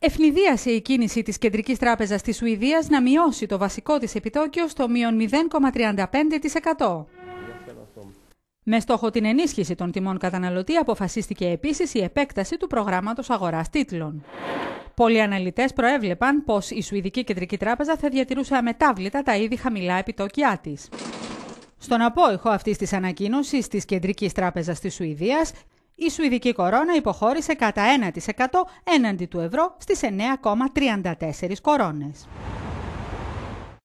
Ευνηδίασε η κίνηση της Κεντρικής Τράπεζας της Σουηδίας να μειώσει το βασικό της επιτόκιο στο μείον 0,35%. Με στόχο την ενίσχυση των τιμών καταναλωτή αποφασίστηκε επίσης η επέκταση του προγράμματος αγοράς τίτλων. Πολλοί αναλυτές προέβλεπαν πως η Σουηδική Κεντρική Τράπεζα θα διατηρούσε αμετάβλητα τα ήδη χαμηλά επιτόκια της. Στον απόϊχο αυτής της ανακοίνωσης της Κεντρικής Τράπεζας της Σουηδίας... Η Σουηδική κορώνα υποχώρησε κατά 1% έναντι του ευρώ στις 9,34 κορώνες.